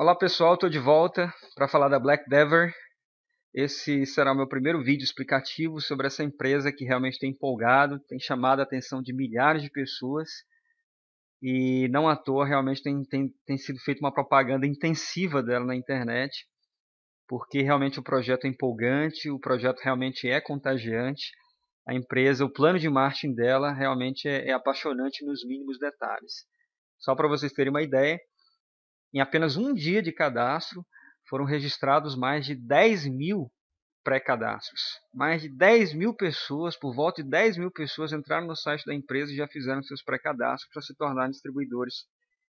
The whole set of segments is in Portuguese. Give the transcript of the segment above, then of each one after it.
Olá pessoal, estou de volta para falar da Black Dever. Esse será o meu primeiro vídeo explicativo sobre essa empresa que realmente tem empolgado, tem chamado a atenção de milhares de pessoas e não à toa realmente tem, tem, tem sido feita uma propaganda intensiva dela na internet, porque realmente o projeto é empolgante, o projeto realmente é contagiante, a empresa, o plano de marketing dela realmente é, é apaixonante nos mínimos detalhes. Só para vocês terem uma ideia, em apenas um dia de cadastro, foram registrados mais de 10 mil pré-cadastros. Mais de 10 mil pessoas, por volta de 10 mil pessoas, entraram no site da empresa e já fizeram seus pré-cadastros para se tornar distribuidores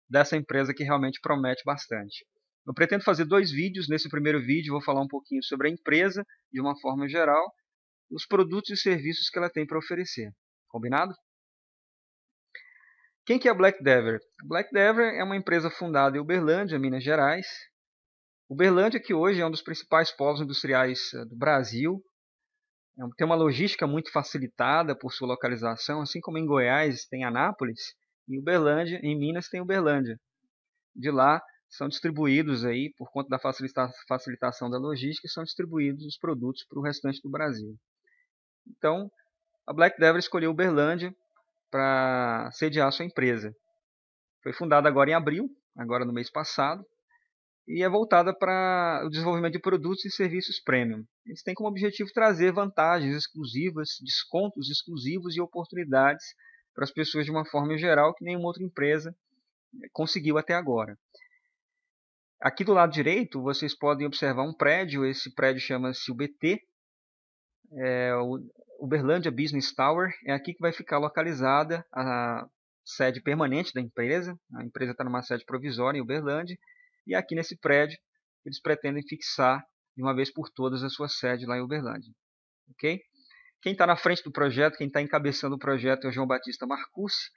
dessa empresa que realmente promete bastante. Eu pretendo fazer dois vídeos. Nesse primeiro vídeo, vou falar um pouquinho sobre a empresa, de uma forma geral, os produtos e serviços que ela tem para oferecer. Combinado? Quem que é a Black Dever? A Black Dever é uma empresa fundada em Uberlândia, Minas Gerais. Uberlândia, que hoje é um dos principais polos industriais eh, do Brasil, é tem uma logística muito facilitada por sua localização, assim como em Goiás tem Anápolis, em Uberlândia, em Minas tem Uberlândia. De lá são distribuídos aí, por conta da facilitação da logística, são distribuídos os produtos para o restante do Brasil. Então, a Black Devil escolheu Uberlândia para sediar sua empresa. Foi fundada agora em abril, agora no mês passado, e é voltada para o desenvolvimento de produtos e serviços premium. Eles têm como objetivo trazer vantagens exclusivas, descontos exclusivos e oportunidades para as pessoas de uma forma geral que nenhuma outra empresa eh, conseguiu até agora. Aqui do lado direito, vocês podem observar um prédio. Esse prédio chama-se é o BT. É, Uberlândia Business Tower, é aqui que vai ficar localizada a sede permanente da empresa. A empresa está numa sede provisória em Uberlândia, e aqui nesse prédio eles pretendem fixar de uma vez por todas a sua sede lá em Uberlândia. Ok? Quem está na frente do projeto, quem está encabeçando o projeto é o João Batista Marcucci,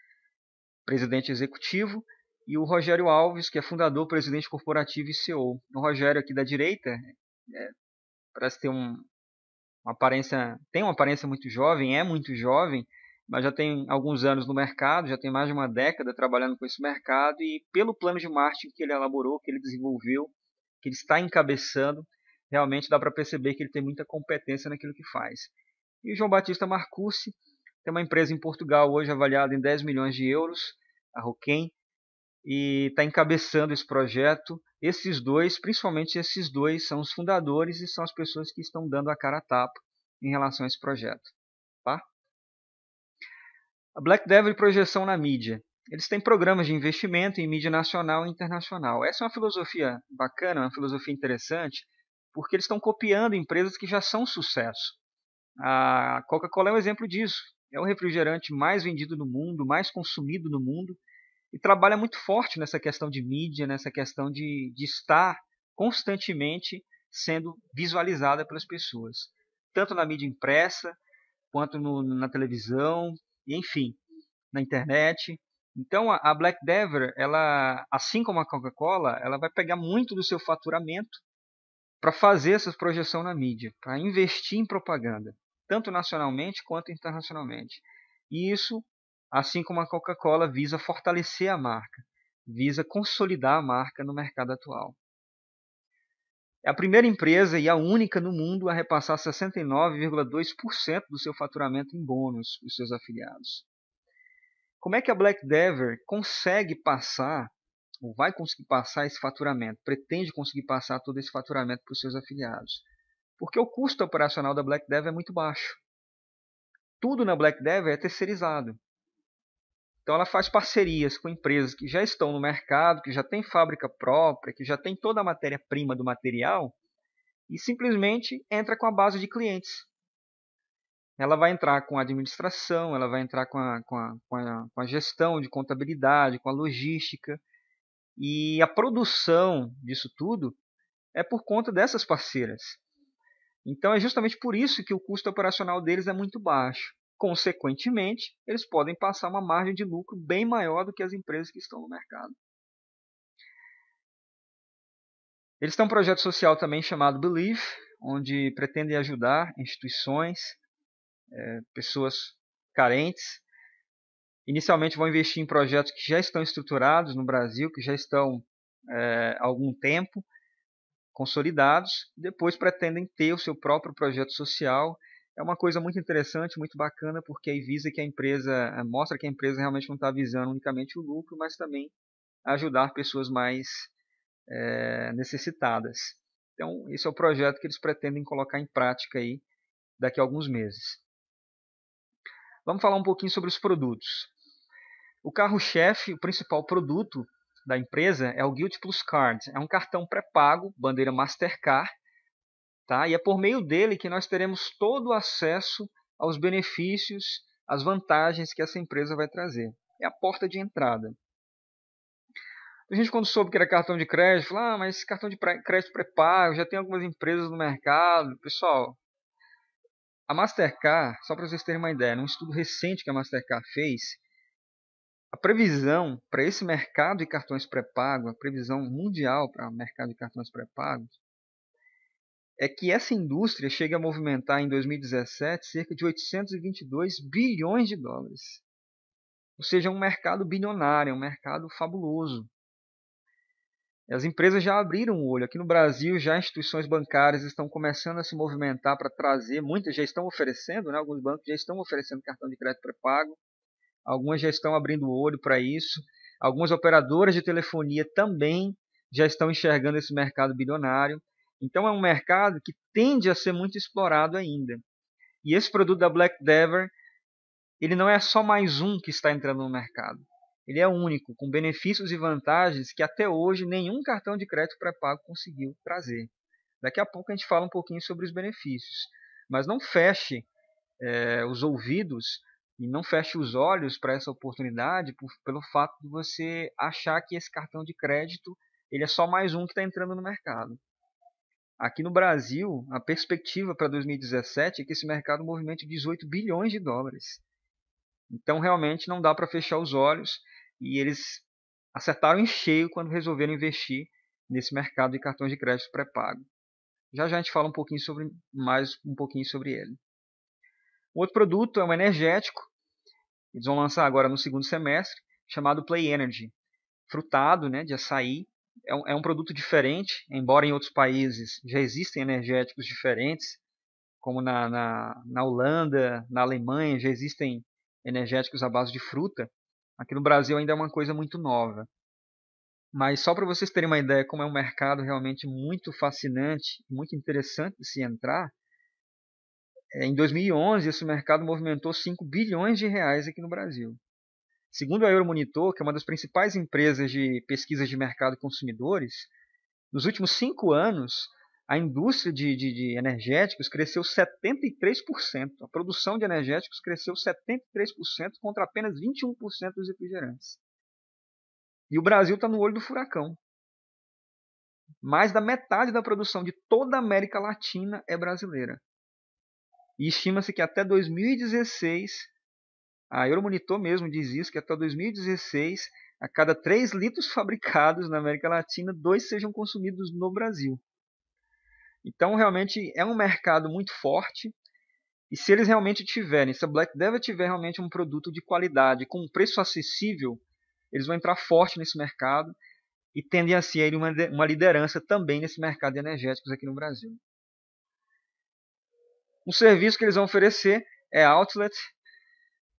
presidente executivo, e o Rogério Alves, que é fundador, presidente corporativo e CEO. O Rogério aqui da direita é, parece ter um, uma aparência, tem uma aparência muito jovem, é muito jovem, mas já tem alguns anos no mercado, já tem mais de uma década trabalhando com esse mercado e pelo plano de marketing que ele elaborou, que ele desenvolveu, que ele está encabeçando, realmente dá para perceber que ele tem muita competência naquilo que faz. E o João Batista Marcucci tem uma empresa em Portugal hoje avaliada em 10 milhões de euros, a Roquem, e está encabeçando esse projeto esses dois, principalmente esses dois, são os fundadores e são as pessoas que estão dando a cara a tapa em relação a esse projeto. Tá? A Black Devil e projeção na mídia. Eles têm programas de investimento em mídia nacional e internacional. Essa é uma filosofia bacana, uma filosofia interessante, porque eles estão copiando empresas que já são sucesso. A Coca-Cola é um exemplo disso. É o refrigerante mais vendido no mundo, mais consumido no mundo, e trabalha muito forte nessa questão de mídia, nessa questão de, de estar constantemente sendo visualizada pelas pessoas, tanto na mídia impressa, quanto no, na televisão, e enfim, na internet. Então a, Black Dever, ela, assim como a Coca-Cola, ela vai pegar muito do seu faturamento para fazer essa projeção na mídia, para investir em propaganda, tanto nacionalmente quanto internacionalmente. E isso assim como a Coca-Cola visa fortalecer a marca, visa consolidar a marca no mercado atual. É a primeira empresa e a única no mundo a repassar 69,2% do seu faturamento em bônus para os seus afiliados. Como é que a Black Dever consegue passar, ou vai conseguir passar esse faturamento, pretende conseguir passar todo esse faturamento para os seus afiliados? Porque o custo operacional da Black Dever é muito baixo. Tudo na Black Dever é terceirizado. Então ela faz parcerias com empresas que já estão no mercado, que já tem fábrica própria, que já tem toda a matéria-prima do material e simplesmente entra com a base de clientes. Ela vai entrar com a administração, ela vai entrar com a, com a, com a, com a gestão de contabilidade, com a logística. E a produção disso tudo é por conta dessas parceiras. Então é justamente por isso que o custo operacional deles é muito baixo. Consequentemente, eles podem passar uma margem de lucro bem maior do que as empresas que estão no mercado. Eles têm um projeto social também chamado Believe, onde pretendem ajudar instituições, é, pessoas carentes. Inicialmente vão investir em projetos que já estão estruturados no Brasil, que já estão é, há algum tempo consolidados. Depois pretendem ter o seu próprio projeto social é uma coisa muito interessante, muito bacana, porque aí visa que a empresa, eh, mostra que a empresa realmente não está visando unicamente o lucro, mas também ajudar pessoas mais é, necessitadas. Então, esse é o projeto que eles pretendem colocar em prática aí daqui a alguns meses. Vamos falar um pouquinho sobre os produtos. O carro-chefe, o principal produto da empresa é o Guild Plus Card. É um cartão pré-pago, bandeira Mastercard, Tá? E é por meio dele que nós teremos todo o acesso aos benefícios, às vantagens que essa empresa vai trazer. É a porta de entrada. A gente, quando soube que era cartão de crédito, falou: ah, mas cartão de crédito pré-pago, já tem algumas empresas no mercado. Pessoal, a Mastercard, só para vocês terem uma ideia, num estudo recente que a Mastercard fez, a previsão para esse mercado de cartões pré-pago, a previsão mundial para o mercado de cartões pré-pagos, é que essa indústria chega a movimentar em 2017 cerca de 822 bilhões de dólares. Ou seja, é um mercado bilionário, é um mercado fabuloso. As empresas já abriram o olho. Aqui no Brasil, já instituições bancárias estão começando a se movimentar para trazer, muitas já estão oferecendo, né? alguns bancos já estão oferecendo cartão de crédito pré-pago, algumas já estão abrindo o olho para isso, algumas operadoras de telefonia também já estão enxergando esse mercado bilionário. Então é um mercado que tende a ser muito explorado ainda. E esse produto da Black Dever, ele não é só mais um que está entrando no mercado. Ele é único, com benefícios e vantagens que até hoje nenhum cartão de crédito pré-pago conseguiu trazer. Daqui a pouco a gente fala um pouquinho sobre os benefícios. Mas não feche é, os ouvidos e não feche os olhos para essa oportunidade por, pelo fato de você achar que esse cartão de crédito ele é só mais um que está entrando no mercado. Aqui no Brasil, a perspectiva para 2017 é que esse mercado movimente 18 bilhões de dólares. Então, realmente, não dá para fechar os olhos e eles acertaram em cheio quando resolveram investir nesse mercado de cartões de crédito pré-pago. Já já a gente fala um pouquinho sobre mais um pouquinho sobre ele. outro produto é um energético. Eles vão lançar agora no segundo semestre, chamado Play Energy, frutado, né, de açaí, é um, é um produto diferente, embora em outros países já existem energéticos diferentes, como na, na, na Holanda, na Alemanha, já existem energéticos à base de fruta. Aqui no Brasil ainda é uma coisa muito nova. Mas só para vocês terem uma ideia como é um mercado realmente muito fascinante, muito interessante de se entrar, é, em 2011 esse mercado movimentou 5 bilhões de reais aqui no Brasil. Segundo a Euromonitor, que é uma das principais empresas de pesquisas de mercado e consumidores, nos últimos cinco anos, a indústria de, de, de, energéticos cresceu 73%. A produção de energéticos cresceu 73% contra apenas 21% dos refrigerantes. E o Brasil está no olho do furacão. Mais da metade da produção de toda a América Latina é brasileira. E estima-se que até 2016 a Euromonitor mesmo diz isso, que até 2016, a cada 3 litros fabricados na América Latina, dois sejam consumidos no Brasil. Então, realmente, é um mercado muito forte. E se eles realmente tiverem, se a Black Devil tiver realmente um produto de qualidade, com um preço acessível, eles vão entrar forte nesse mercado e tendem a ser uma, uma liderança também nesse mercado de energéticos aqui no Brasil. Um serviço que eles vão oferecer é Outlet,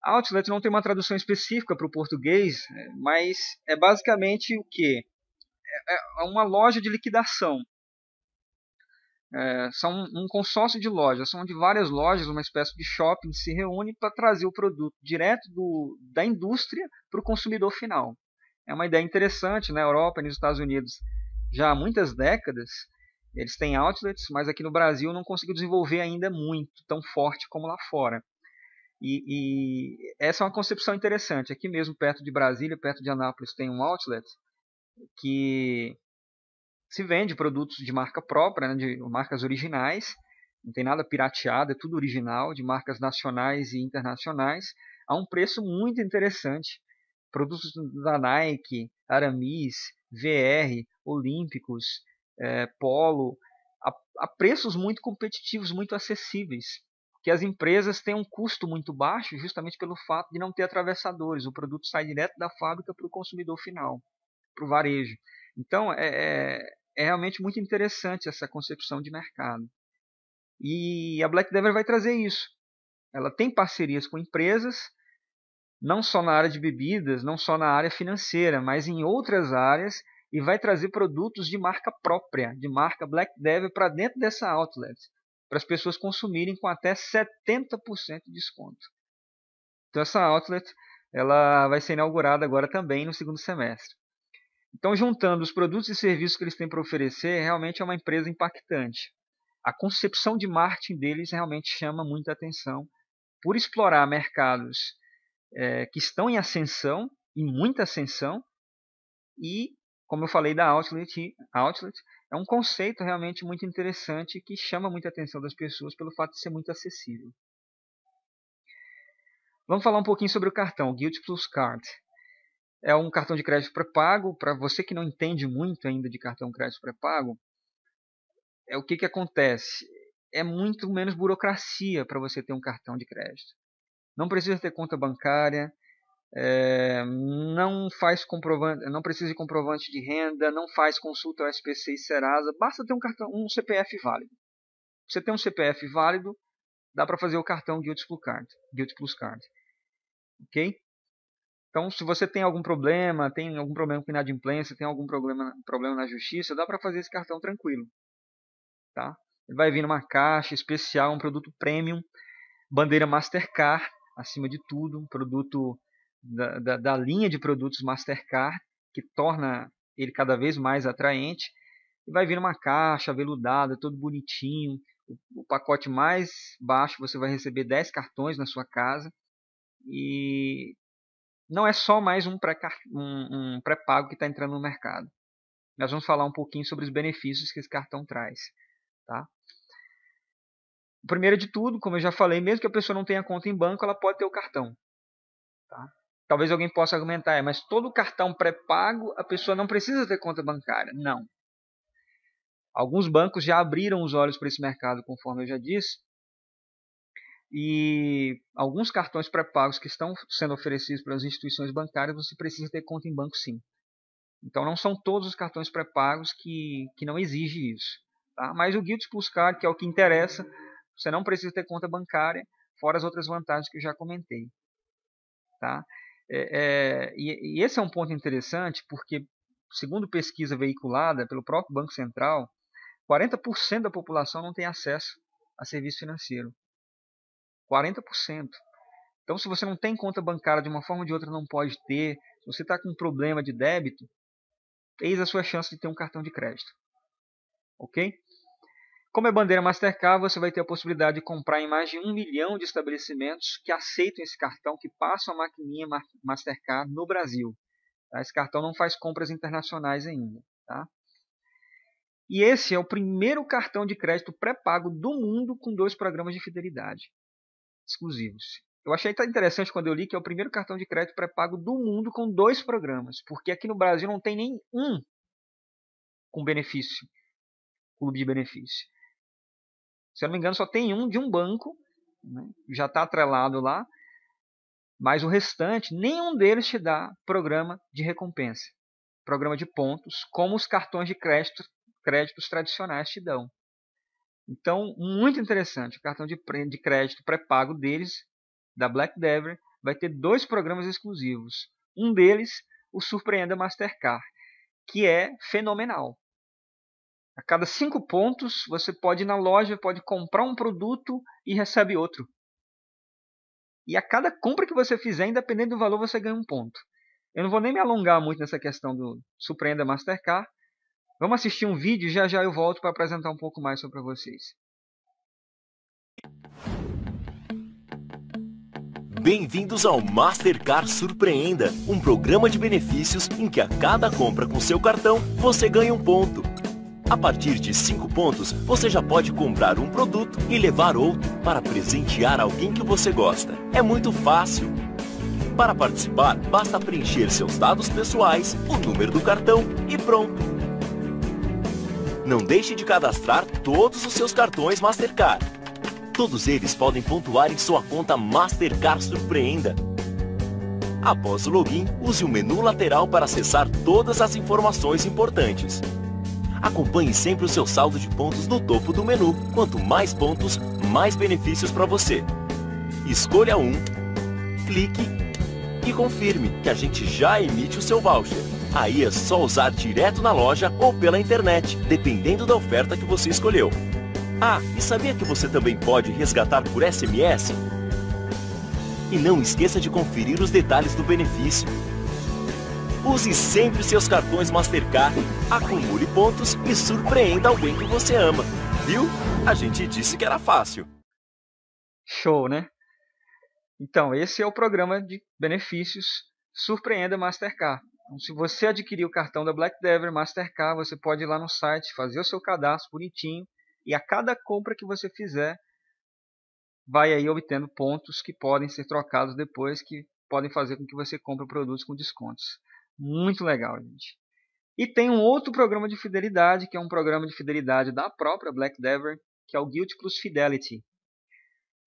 Outlet não tem uma tradução específica para o português, né, mas é basicamente o que? É, é, é uma loja de liquidação. É, são um consórcio de lojas, são de várias lojas, uma espécie de shopping se reúne para trazer o produto direto do, da indústria para o consumidor final. É uma ideia interessante na né, Europa e nos Estados Unidos já há muitas décadas. Eles têm outlets, mas aqui no Brasil não conseguiu desenvolver ainda muito, tão forte como lá fora. E, e, essa é uma concepção interessante. Aqui mesmo, perto de Brasília, perto de Anápolis, tem um outlet que se vende produtos de marca própria, né, de marcas originais, não tem nada pirateado, é tudo original, de marcas nacionais e internacionais, a um preço muito interessante. Produtos da Nike, Aramis, VR, Olímpicos, é, Polo, a, a preços muito competitivos, muito acessíveis que as empresas têm um custo muito baixo justamente pelo fato de não ter atravessadores. O produto sai direto da fábrica para o consumidor final, para o varejo. Então, é, é, é realmente muito interessante essa concepção de mercado. E a Black Devil vai trazer isso. Ela tem parcerias com empresas, não só na área de bebidas, não só na área financeira, mas em outras áreas e vai trazer produtos de marca própria, de marca Black Devil para dentro dessa outlet para as pessoas consumirem com até 70% de desconto. Então essa outlet ela vai ser inaugurada agora também no segundo semestre. Então juntando os produtos e serviços que eles têm para oferecer, realmente é uma empresa impactante. A concepção de marketing deles realmente chama muita atenção por explorar mercados é, que estão em ascensão, em muita ascensão, e como eu falei da outlet, outlet é um conceito realmente muito interessante que chama muita atenção das pessoas pelo fato de ser muito acessível. Vamos falar um pouquinho sobre o cartão, o Guild Plus Card. É um cartão de crédito pré-pago. Para você que não entende muito ainda de cartão de crédito pré-pago, é o que, que acontece? É muito menos burocracia para você ter um cartão de crédito. Não precisa ter conta bancária, é, não faz comprovante, não precisa de comprovante de renda, não faz consulta ao SPC e Serasa, basta ter um cartão, um CPF válido. Você tem um CPF válido, dá para fazer o cartão Guilty Plus Card, Guild Plus Card. OK? Então, se você tem algum problema, tem algum problema com inadimplência, tem algum problema, problema na justiça, dá para fazer esse cartão tranquilo. Tá? Ele vai vir numa caixa especial, um produto premium, bandeira Mastercard, acima de tudo, um produto da, da, da linha de produtos Mastercard, que torna ele cada vez mais atraente. E vai vir uma caixa veludada, todo bonitinho. O, o pacote mais baixo você vai receber 10 cartões na sua casa. E não é só mais um pré-pago um, um pré que está entrando no mercado. Nós vamos falar um pouquinho sobre os benefícios que esse cartão traz. Tá? Primeiro de tudo, como eu já falei, mesmo que a pessoa não tenha conta em banco, ela pode ter o cartão. Tá? Talvez alguém possa argumentar, é, mas todo cartão pré-pago a pessoa não precisa ter conta bancária. Não. Alguns bancos já abriram os olhos para esse mercado, conforme eu já disse. E alguns cartões pré-pagos que estão sendo oferecidos pelas instituições bancárias, você precisa ter conta em banco sim. Então não são todos os cartões pré-pagos que, que não exigem isso. Tá? Mas o Guild Plus Card, que é o que interessa, você não precisa ter conta bancária, fora as outras vantagens que eu já comentei. Tá? É, é, e, e esse é um ponto interessante porque, segundo pesquisa veiculada pelo próprio Banco Central, 40% da população não tem acesso a serviço financeiro. 40%. Então, se você não tem conta bancária de uma forma ou de outra, não pode ter. Se você está com um problema de débito, eis a sua chance de ter um cartão de crédito. Ok? Como é bandeira Mastercard, você vai ter a possibilidade de comprar em mais de um milhão de estabelecimentos que aceitam esse cartão, que passam a maquininha Mastercard no Brasil. Tá? Esse cartão não faz compras internacionais ainda. Tá? E esse é o primeiro cartão de crédito pré-pago do mundo com dois programas de fidelidade exclusivos. Eu achei interessante quando eu li que é o primeiro cartão de crédito pré-pago do mundo com dois programas, porque aqui no Brasil não tem nem um com benefício, clube de benefício. Se eu não me engano, só tem um de um banco, né? já está atrelado lá, mas o restante, nenhum deles te dá programa de recompensa, programa de pontos, como os cartões de crédito, créditos tradicionais te dão. Então, muito interessante, o cartão de, de crédito pré-pago deles, da Black Devil, vai ter dois programas exclusivos. Um deles, o Surpreenda Mastercard, que é fenomenal. A cada cinco pontos, você pode ir na loja, pode comprar um produto e recebe outro. E a cada compra que você fizer, independente do valor, você ganha um ponto. Eu não vou nem me alongar muito nessa questão do Surpreenda Mastercard. Vamos assistir um vídeo e já já eu volto para apresentar um pouco mais sobre vocês. Bem-vindos ao Mastercard Surpreenda, um programa de benefícios em que a cada compra com seu cartão você ganha um ponto. A partir de 5 pontos, você já pode comprar um produto e levar outro para presentear alguém que você gosta. É muito fácil. Para participar, basta preencher seus dados pessoais, o número do cartão e pronto. Não deixe de cadastrar todos os seus cartões Mastercard. Todos eles podem pontuar em sua conta Mastercard Surpreenda. Após o login, use o menu lateral para acessar todas as informações importantes. Acompanhe sempre o seu saldo de pontos no topo do menu. Quanto mais pontos, mais benefícios para você. Escolha um, clique e confirme que a gente já emite o seu voucher. Aí é só usar direto na loja ou pela internet, dependendo da oferta que você escolheu. Ah, e sabia que você também pode resgatar por SMS? E não esqueça de conferir os detalhes do benefício. Use sempre seus cartões Mastercard, acumule pontos e surpreenda alguém que você ama. Viu? A gente disse que era fácil. Show, né? Então, esse é o programa de benefícios Surpreenda Mastercard. Então, se você adquirir o cartão da Black Devil Mastercard, você pode ir lá no site, fazer o seu cadastro bonitinho e a cada compra que você fizer, vai aí obtendo pontos que podem ser trocados depois, que podem fazer com que você compre produtos com descontos. Muito legal, gente. E tem um outro programa de fidelidade, que é um programa de fidelidade da própria Black Dever, que é o Guilt Plus Fidelity.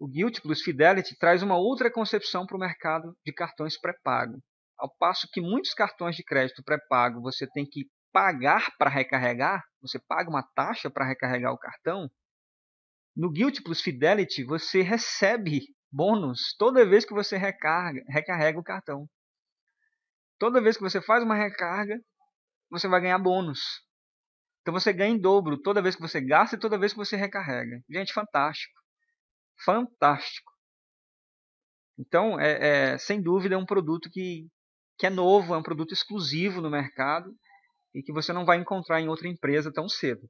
O Guilt Plus Fidelity traz uma outra concepção para o mercado de cartões pré-pago. Ao passo que muitos cartões de crédito pré-pago você tem que pagar para recarregar, você paga uma taxa para recarregar o cartão, no Guilt Plus Fidelity você recebe bônus toda vez que você recarga, recarrega o cartão. Toda vez que você faz uma recarga, você vai ganhar bônus. Então você ganha em dobro toda vez que você gasta e toda vez que você recarrega. Gente, fantástico. Fantástico. Então, é, é, sem dúvida, é um produto que, que é novo, é um produto exclusivo no mercado e que você não vai encontrar em outra empresa tão cedo.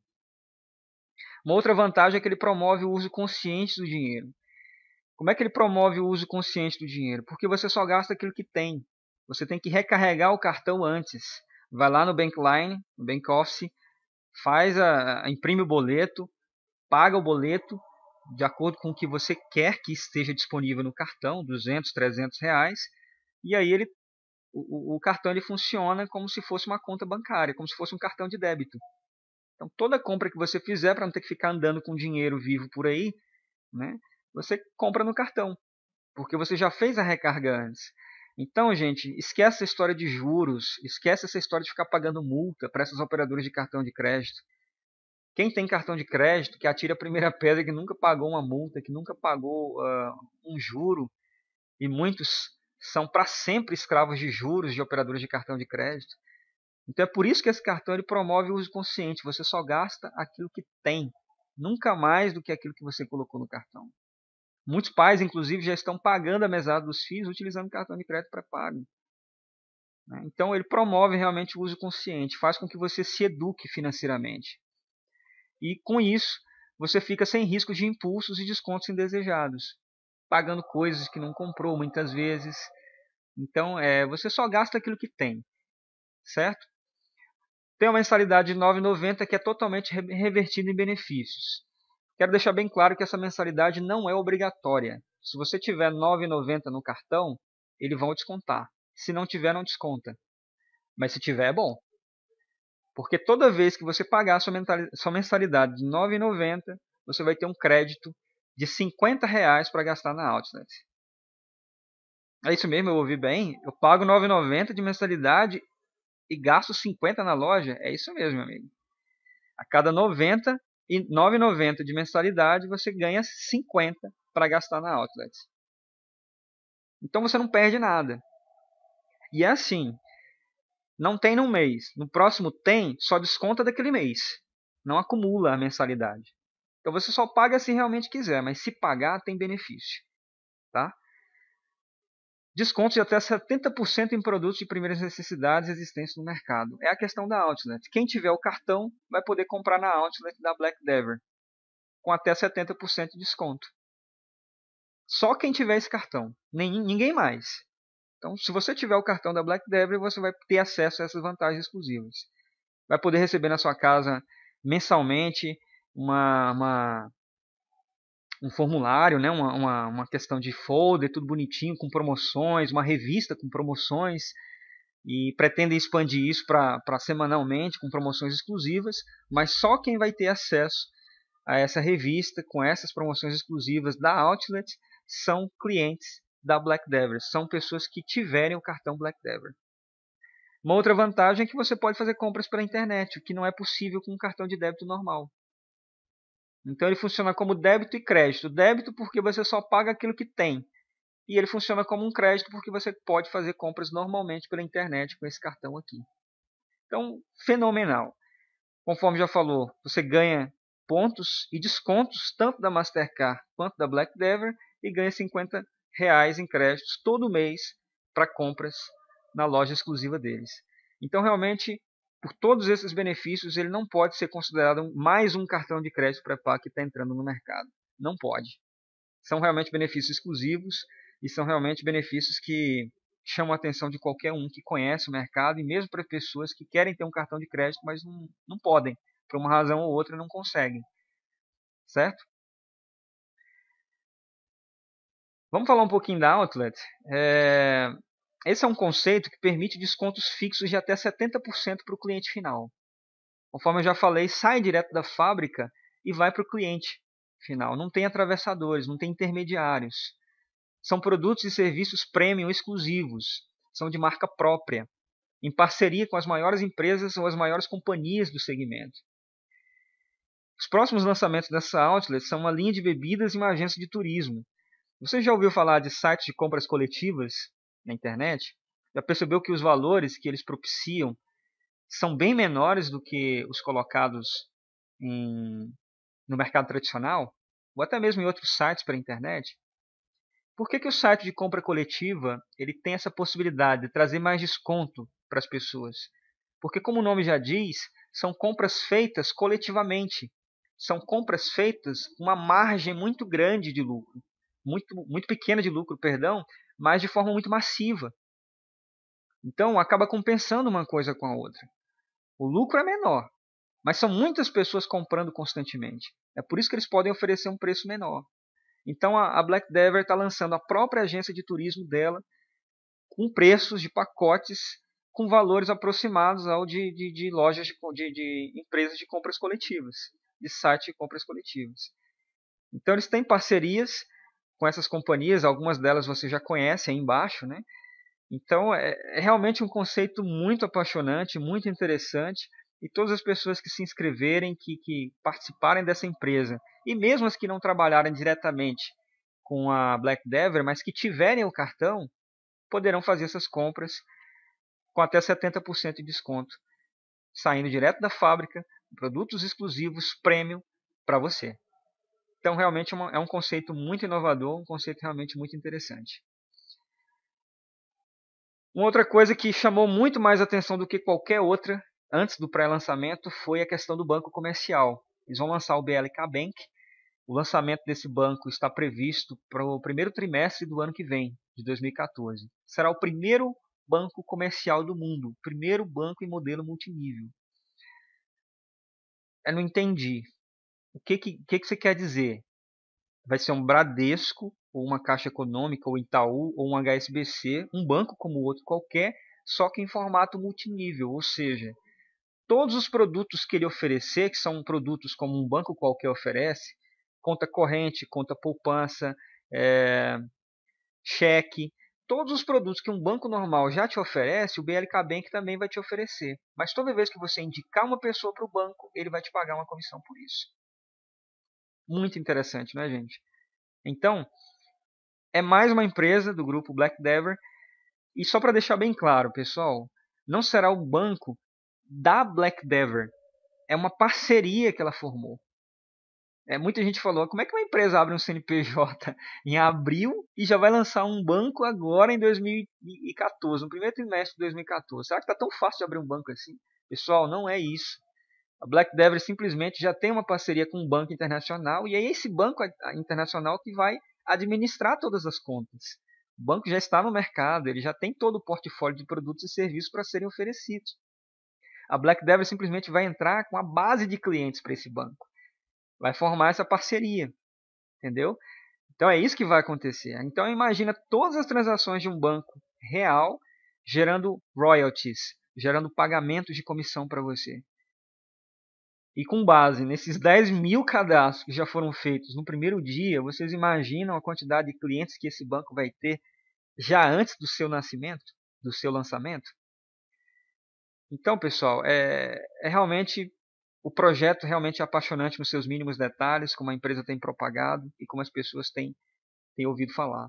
Uma outra vantagem é que ele promove o uso consciente do dinheiro. Como é que ele promove o uso consciente do dinheiro? Porque você só gasta aquilo que tem você tem que recarregar o cartão antes. Vai lá no Bankline, no Bank Office, faz a, a, imprime o boleto, paga o boleto de acordo com o que você quer que esteja disponível no cartão, 200, 300 reais, e aí ele, o, o cartão ele funciona como se fosse uma conta bancária, como se fosse um cartão de débito. Então toda compra que você fizer para não ter que ficar andando com dinheiro vivo por aí, né, você compra no cartão, porque você já fez a recarga antes. Então, gente, esquece essa história de juros, esquece essa história de ficar pagando multa para essas operadoras de cartão de crédito. Quem tem cartão de crédito, que atira a primeira pedra, que nunca pagou uma multa, que nunca pagou uh, um juro, e muitos são para sempre escravos de juros de operadoras de cartão de crédito. Então é por isso que esse cartão ele promove o uso consciente. Você só gasta aquilo que tem, nunca mais do que aquilo que você colocou no cartão. Muitos pais, inclusive, já estão pagando a mesada dos filhos utilizando cartão de crédito pré-pago. Né? Então, ele promove realmente o uso consciente, faz com que você se eduque financeiramente. E com isso, você fica sem risco de impulsos e descontos indesejados, pagando coisas que não comprou muitas vezes. Então, é, você só gasta aquilo que tem, certo? Tem uma mensalidade de R$ 9,90 que é totalmente revertida em benefícios. Quero deixar bem claro que essa mensalidade não é obrigatória. Se você tiver R$ 9,90 no cartão, eles vão descontar. Se não tiver, não desconta. Mas se tiver, é bom. Porque toda vez que você pagar sua mensalidade de R$ 9,90, você vai ter um crédito de 50 reais para gastar na Outlet. É isso mesmo, eu ouvi bem? Eu pago 9,90 de mensalidade e gasto 50 na loja? É isso mesmo, meu amigo. A cada 90, e 9,90 de mensalidade você ganha 50 para gastar na Outlet. Então você não perde nada. E é assim, não tem num mês, no próximo tem, só desconta daquele mês. Não acumula a mensalidade. Então você só paga se realmente quiser, mas se pagar tem benefício, tá? descontos de até 70% em produtos de primeiras necessidades existentes no mercado. É a questão da Outlet. Quem tiver o cartão vai poder comprar na Outlet da Black Dever, com até 70% de desconto. Só quem tiver esse cartão, ninguém mais. Então, se você tiver o cartão da Black Devil, você vai ter acesso a essas vantagens exclusivas. Vai poder receber na sua casa mensalmente uma, uma um formulário, né? Uma, uma, uma, questão de folder, tudo bonitinho, com promoções, uma revista com promoções, e pretendem expandir isso para semanalmente, com promoções exclusivas, mas só quem vai ter acesso a essa revista, com essas promoções exclusivas da Outlet, são clientes da Black Devil, são pessoas que tiverem o cartão Black Devil. Uma outra vantagem é que você pode fazer compras pela internet, o que não é possível com um cartão de débito normal. Então ele funciona como débito e crédito. Débito porque você só paga aquilo que tem. E ele funciona como um crédito porque você pode fazer compras normalmente pela internet com esse cartão aqui. Então, fenomenal. Conforme já falou, você ganha pontos e descontos tanto da Mastercard quanto da Black Dever e ganha 50 reais em créditos todo mês para compras na loja exclusiva deles. Então, realmente, por todos esses benefícios, ele não pode ser considerado mais um cartão de crédito pré-pago que está entrando no mercado. Não pode. São realmente benefícios exclusivos e são realmente benefícios que chamam a atenção de qualquer um que conhece o mercado e mesmo para pessoas que querem ter um cartão de crédito, mas não, não podem, por uma razão ou outra não conseguem. Certo? Vamos falar um pouquinho da Outlet. É... Esse é um conceito que permite descontos fixos de até 70% para o cliente final. Conforme eu já falei, sai direto da fábrica e vai para o cliente final. Não tem atravessadores, não tem intermediários. São produtos e serviços premium exclusivos, são de marca própria, em parceria com as maiores empresas ou as maiores companhias do segmento. Os próximos lançamentos dessa outlet são uma linha de bebidas e uma agência de turismo. Você já ouviu falar de sites de compras coletivas? na internet, já percebeu que os valores que eles propiciam são bem menores do que os colocados em, no mercado tradicional, ou até mesmo em outros sites para a internet. Por que, que o site de compra coletiva ele tem essa possibilidade de trazer mais desconto para as pessoas? Porque, como o nome já diz, são compras feitas coletivamente. São compras feitas com uma margem muito grande de lucro, muito, muito pequena de lucro, perdão, mas de forma muito massiva. Então acaba compensando uma coisa com a outra. O lucro é menor, mas são muitas pessoas comprando constantemente. É por isso que eles podem oferecer um preço menor. Então a Black Dever está lançando a própria agência de turismo dela com preços de pacotes com valores aproximados ao de, de, de lojas de, de, empresas de compras coletivas, de sites de compras coletivas. Então eles têm parcerias com essas companhias, algumas delas você já conhece aí embaixo, né? Então é, é realmente um conceito muito apaixonante, muito interessante e todas as pessoas que se inscreverem, que, que participarem dessa empresa, e mesmo as que não trabalharem diretamente com a Black Dever, mas que tiverem o cartão, poderão fazer essas compras com até 70% de desconto, saindo direto da fábrica, produtos exclusivos premium para você. Então, realmente é, é um conceito muito inovador, um conceito realmente muito interessante. Uma outra coisa que chamou muito mais atenção do que qualquer outra antes do pré-lançamento foi a questão do banco comercial. Eles vão lançar o BLK Bank. O lançamento desse banco está previsto para o primeiro trimestre do ano que vem, de 2014. Será o primeiro banco comercial do mundo, primeiro banco em modelo multinível. Eu não entendi o que, que, que, que você quer dizer? Vai ser um Bradesco, ou uma Caixa Econômica, ou Itaú, ou um HSBC, um banco como o outro qualquer, só que em formato multinível, ou seja, todos os produtos que ele oferecer, que são produtos como um banco qualquer oferece, conta corrente, conta poupança, é, cheque, todos os produtos que um banco normal já te oferece, o BLK Bank também vai te oferecer. Mas toda vez que você indicar uma pessoa para o banco, ele vai te pagar uma comissão por isso. Muito interessante, né, gente? Então, é mais uma empresa do grupo Black Dever. E só para deixar bem claro, pessoal, não será o banco da Black Dever. É uma parceria que ela formou. É, muita gente falou, como é que uma empresa abre um CNPJ em abril e já vai lançar um banco agora em 2014, no primeiro trimestre de 2014? Será que está tão fácil de abrir um banco assim? Pessoal, não é isso a Black Devil simplesmente já tem uma parceria com um banco internacional e é esse banco internacional que vai administrar todas as contas. O banco já está no mercado, ele já tem todo o portfólio de produtos e serviços para serem oferecidos. A Black Devil simplesmente vai entrar com a base de clientes para esse banco. Vai formar essa parceria. Entendeu? Então é isso que vai acontecer. Então imagina todas as transações de um banco real gerando royalties, gerando pagamentos de comissão para você. E com base nesses 10 mil cadastros que já foram feitos no primeiro dia, vocês imaginam a quantidade de clientes que esse banco vai ter já antes do seu nascimento, do seu lançamento? Então, pessoal, é, é realmente o projeto realmente é apaixonante nos seus mínimos detalhes, como a empresa tem propagado e como as pessoas têm, têm ouvido falar.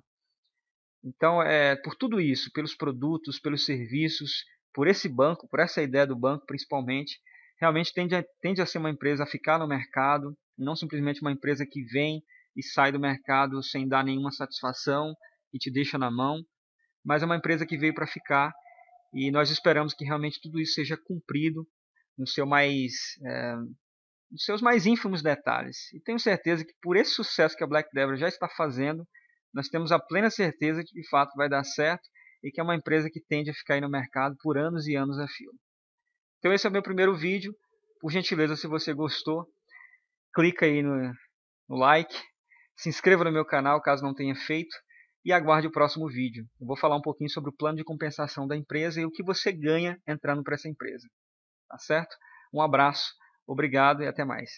Então, é, por tudo isso, pelos produtos, pelos serviços, por esse banco, por essa ideia do banco principalmente, realmente tende a, tende a ser uma empresa a ficar no mercado, não simplesmente uma empresa que vem e sai do mercado sem dar nenhuma satisfação e te deixa na mão, mas é uma empresa que veio para ficar e nós esperamos que realmente tudo isso seja cumprido no seu mais é, nos seus mais ínfimos detalhes. E tenho certeza que por esse sucesso que a Black Devil já está fazendo, nós temos a plena certeza que de fato vai dar certo e que é uma empresa que tende a ficar aí no mercado por anos e anos a fio. Então esse é o meu primeiro vídeo. Por gentileza, se você gostou, clica aí no, no like, se inscreva no meu canal caso não tenha feito e aguarde o próximo vídeo. Eu vou falar um pouquinho sobre o plano de compensação da empresa e o que você ganha entrando para essa empresa. Tá certo? Um abraço, obrigado e até mais.